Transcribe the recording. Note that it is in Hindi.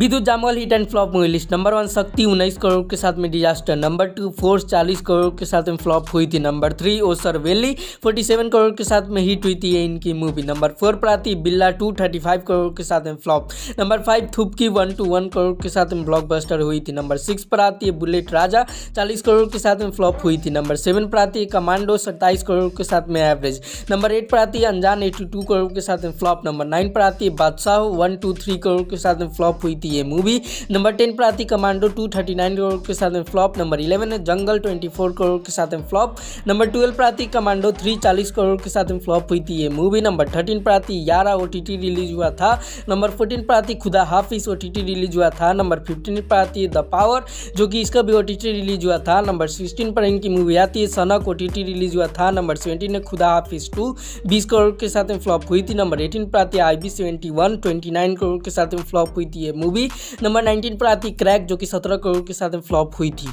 विद्युत Jammwal hit and flop movie list number one Shakti उन्नीस करोड़ के साथ में डिजास्टर नंबर टू फोर्स चालीस करोड़ के साथ में फ्लॉप हुई थी नंबर थ्री ओसर वेली फोर्टी सेवन करोड़ के साथ में हिट हुई थी इनकी मूवी नंबर फोर प्राति बिल्ला टू थर्टी फाइव करोड़ के साथ में flop number five Thuppakki one two one crore के साथ में ब्लॉकबस्टर हुई थी नंबर सिक्स प्राति बुलेट राजा चालीस करोड़ के साथ में फ्लॉप हुई थी नंबर सेवन प्राति कमांडो सत्ताईस करोड़ के साथ में एवरेज नंबर एट प्राति अनजान एटी टू करोड़ के साथ में फ्लॉप नंबर नाइन प्राति बादशाह वन टू थ्री करोड़ के साथ में फ्लॉप हुई सकती है मूवी नंबर टेन पर आती commando two thirty nine crore के साथ में फ्लॉप नंबर इलेवन है जंगल ट्वेंटी फोर करोड़ के साथ में फ्लॉप नंबर ट्वेल्व पर आती कमांडो थ्री चालीस करोड़ के साथ में फ्लॉप हुई थी ये मूवी नंबर थर्टीन पर आती यारा ओ रिलीज हुआ था नंबर फोर्टीन पर आती खुदा हाफिस ओ रिलीज हुआ था नंबर फिफ्टीन पर आती द पावर जो कि इसका भी ओ रिलीज हुआ था नंबर सिक्सटीन पर इनकी मूवी आती है सनक ओ रिलीज हुआ था नंबर सेवेंटीन है खुदा हाफिस टू बीस करोड़ के साथ में फ्लॉप हुई थी नंबर एटीन पर आती है I B seventy one twenty nine crore के साथ में फ्लॉप हुई थी ये मूवी मूवी नंबर नाइनटीन पर आती क्रैक जो कि सत्रह करोड़ के साथ फ्लॉप हुई थी